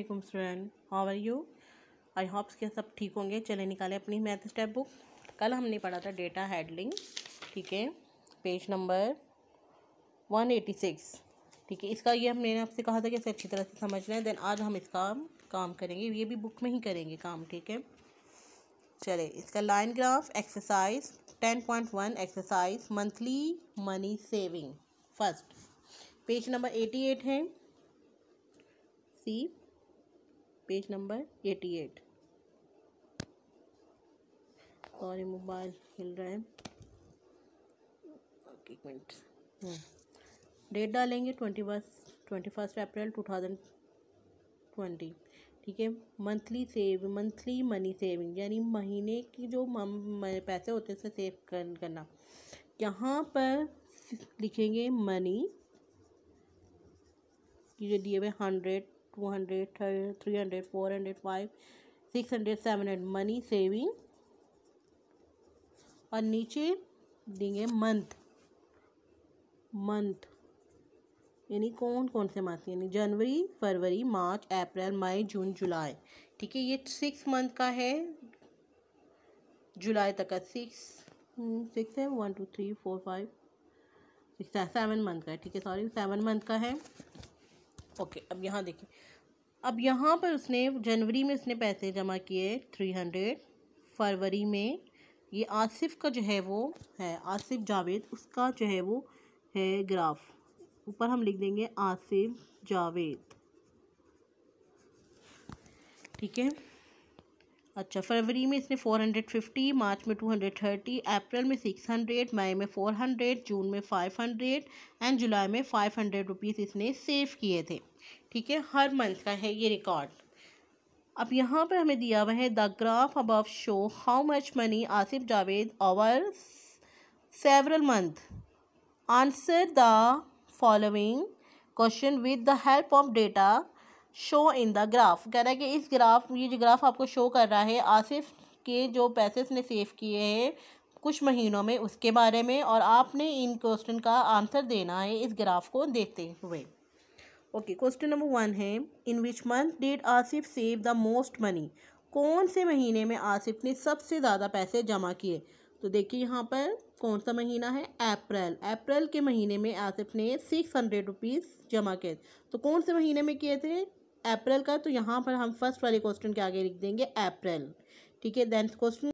Aslam student how are you I hopes के सब ठीक होंगे चले निकाले अपनी मैथ स्टेप बुक कल हमने पढ़ा था डेटा हैडलिंग ठीक है page number one eighty six ठीक है इसका ये हमने आपसे कहा था कि इसे अच्छी तरह से समझना है देन आज हम इसका काम करेंगे ये भी बुक में ही करेंगे काम ठीक है चले इसका line graph exercise ten point one exercise monthly money saving first page number eighty eight है see page number eighty eight sorry mobile हिल रहा है ओके मिनट हम्म। डेट डालेंगे twenty first twenty first April two thousand twenty ठीक है monthly save monthly money saving यानी महीने की जो पैसे होते हैं उसे सेव कर, करना यहाँ पर लिखेंगे मनी ये जो दिए हुए hundred two hundred three hundred four hundred five six hundred seven hundred money saving और नीचे देंगे मंथ मंथ यानी कौन कौन से मंथ यानी जनवरी फरवरी मार्च अप्रैल मई जून जुलाई ठीक है ये सिक्स मंथ का है जुलाई तक का सिक्स सिक्स है one two three four five six seven month का है ठीक है सॉरी सेवन मंथ का है ओके अब यहाँ देखिए अब यहाँ पर उसने जनवरी में उसने पैसे जमा किए थ्री हंड्रेड फरवरी में ये आसिफ का जो है वो है आसिफ जावेद उसका जो है वो है ग्राफ ऊपर हम लिख देंगे आसिफ जावेद ठीक है अच्छा फरवरी में इसने 450 मार्च में 230 अप्रैल में 600 मई में 400 जून में 500 एंड जुलाई में 500 हंड्रेड रुपीज़ इसने सेव किए थे ठीक है हर मंथ का है ये रिकॉर्ड अब यहाँ पर हमें दिया हुआ है the graph above show how much money Asif Javed over several month answer the following question with the help of data show in the graph कह रहा है कि इस ग्राफ ये जो ग्राफ आपको शो कर रहा है आसिफ के जो पैसे उसने सेव किए हैं कुछ महीनों में उसके बारे में और आपने इन क्वेश्चन का आंसर देना है इस ग्राफ को देखते हुए ओके क्वेश्चन नंबर वन है in which month did Asif save the most money कौन से महीने में आसिफ ने सबसे ज़्यादा पैसे जमा किए तो देखिए यहाँ पर कौन सा महीना है अप्रैल अप्रैल के महीने में आसिफ ने सिक्स हंड्रेड रुपीज़ जमा किए तो कौन से महीने में किए थे अप्रैल का तो यहाँ पर हम फर्स्ट वाले क्वेश्चन के आगे लिख देंगे अप्रैल ठीक है देन क्वेश्चन